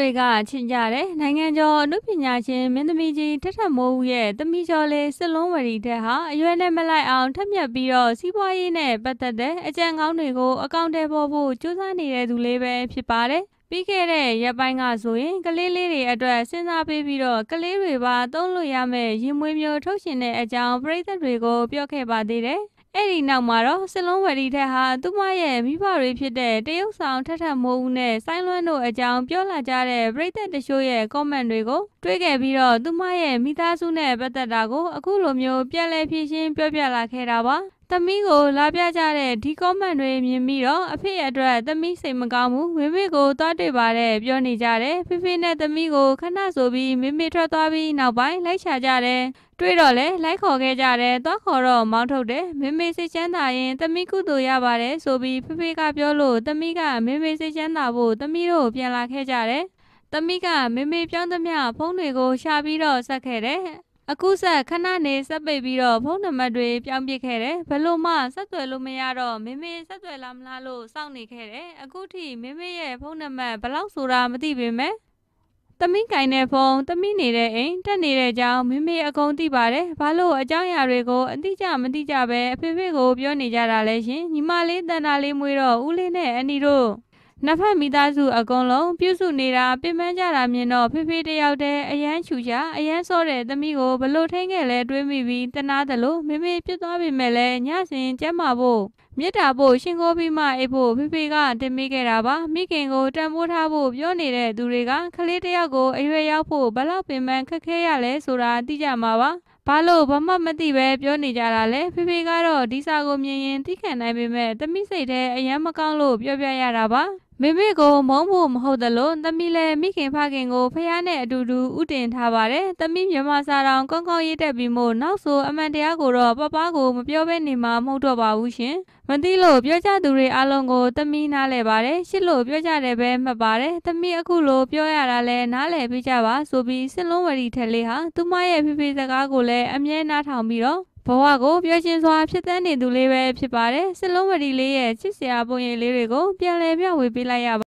တွေကချင်ကြတယ်နိုင်ငံကျော်အမှုပညာရှင်မင်းသမီးကြီးထထမိုးဦးရဲ့သမီးကျော်လေးစစ်လုံးဝရီတဲ့ဟာအရွယ်နဲ့မလိုက်အောင်ထက်မြက်ပြီးတော့စီးပွားရေးနဲ့ပတ်သက်တဲ့အကြံကောင်းတွေကိုအကောင့်တွေပေါ်ဖို့စူးစမ်းနေတဲ့သူလေးပဲဖြစ်ပါတယ်ပြီးခဲ့တဲ့ရက်ပိုင်းကဆိုရင်ကလေးလေးတွေအတွက်စဉ်းစားပေးပြီးတော့ကလေးတွေပါသုံးလို့ရမယ့်ရင်မွေးမျိုးထုတ်ရှင်တဲ့အကြောင်းပရိသတ်တွေကိုပြောခဲ့ပါသေးတယ်အဲ့ဒီနောက်မှာတော့စစ်လုံးဝယ်ဒီထက်ဟာသူမရဲ့မိဘတွေဖြစ်တဲ့တရုတ်ဆောင်ထထမိုးဦးနဲ့ဆိုင်းလွန်းတို့အကြောင်းပြောလာကြတဲ့ပရိသတ်တချို့ရဲ့ comment တွေကိုတွေးခဲ့ပြီးတော့သူမရဲ့မိသားစုနဲ့ပတ်သက်တာကိုအခုလိုမျိုးပြန်လည်ဖြည့်ရှင်းပြောပြလာခဲ့တာပါသမီးကိုလာပြကြတဲ့ဒီ comment တွေမြင်ပြီးတော့အဖေအတွက်သမီးစိတ်မကောင်းဘူးမိမိကိုသွားတွေ့ပါတယ်ပြောနေကြတယ်ဖေဖေနဲ့သမီးကိုခဏဆိုပြီးမိမိထွက်သွားပြီးနောက်ပိုင်းလိုက်ချကြတယ်တွေ့တော့လေလိုက်ခေါ်ခဲ့ကြတယ်သွားခေါ်တော့မောင်းထုတ်တယ်မိမိစိတ်ချမ်းသာရင်သမီးကုသိုလ်ရပါတယ်ဆိုပြီးဖေဖေကပြောလို့သမီးကမိမိစိတ်ချမ်းသာဖို့သမီးတို့ပြန်လာခဲ့ကြတယ်သမီးကမိမိပြောင်းသမျှဖုန်းတွေကိုရှာပြီးတော့ဆက်ခဲ့တယ်အခုဆက်ခဏနေဆက်ပိတ်ပြီးတော့ဖုန်းနံပါတ်တွေပြောင်းပစ်ခဲ့တယ်ဘလို့မှဆက်သွယ်လို့မရတော့မမေဆက်သွယ်လာမလားလို့စောင့်နေခဲ့တယ်အခုထိမမေရဲ့ဖုန်းနံပါတ်ဘလောက်ဆိုတာမသိပေမဲ့သမီးကင်တဲ့ဖုန်းသမီးနေတဲ့အိမ်တက်နေတဲ့ကြောင်းမမေအကုန်သိပါတယ်ဘာလို့အကြောင်းအရာတွေကိုအတိအကျမသိကြပဲအဖေဖေကိုပြောနေကြတာလဲရှင်ညီမလေးတန်တာလေးမွေးတော့ဦးလေးနဲ့အန်ဒီတို့နှစ်ဖက်မိသားစုအကုန်လုံးပြုစုနေတာပြင်းပန်းကြတာမြင်တော့ဖေဖေတယောက်တည်းအယမ်းချူချအယမ်းစောတဲ့သမီးကိုဘလို့ထိန်ခဲ့လဲတွေးမိပြီးတနာတယ်လို့မေမေပြစ်သွားပြီမဲ့လဲညစဉ်ကျမဖို့မေတ္တာဖို့ရှင်ကိုပြီးမှအိဖို့ဖေဖေကတင်မိခဲ့တာပါမိခင်ကိုတန်ဖိုးထားဖို့ပြောနေတဲ့သူတွေကခလေးတယောက်ကိုအရွယ်ရောက်ဖို့ဘလောက်ပင်ပန်းခက်ခဲရလဲဆိုတာသိကြမှာပါဘာလို့ဘာမှမသိပဲပြောနေကြတာလဲဖေဖေကတော့ဒီစာကိုမြင်ရင်သိခံနိုင်ပေမဲ့တမိစိတ်ထဲအယမ်းမကောင်းလို့ပြောပြရတာပါမိမိကိုမုန်းဖို့မဟုတ်သလိုသမီးလည်းမိခင်ဖခင်ကိုဖះနဲ့အတူတူဥတင်ထားပါတယ်။သမီးမြမစာတော်ကောင်းကောင်းရေးတက်ပြီးမို့နောက်ဆိုအမှန်တရားကိုတော့ပပကိုမပြောဘဲနေမှာမဟုတ်တော့ပါဘူးရှင်။မသိလို့ပြောကြသူတွေအလုံးကိုသမီးနားလဲပါတယ်။ရှစ်လို့ပြောကြတယ်ပဲမှတ်ပါတယ်။သမီးအခုလိုပြောရတာလဲနားလဲပြကြပါဆိုပြီးစစ်လုံးဝရီထက်လေးဟာသူမရဲ့ဖေဖေစကားကိုလည်းအမြဲနားထောင်ပြီးတော့ဘဝကိုပျော်ရွှင်စွာဖြစ်သန်းနေသူလေးပဲဖြစ်ပါတယ်စစ်လုံးဝတီလေးရဲ့ချစ်စရာပုံရိပ်လေးတွေကိုပြန်လည်ပြဝေပေးလိုက်ရပါ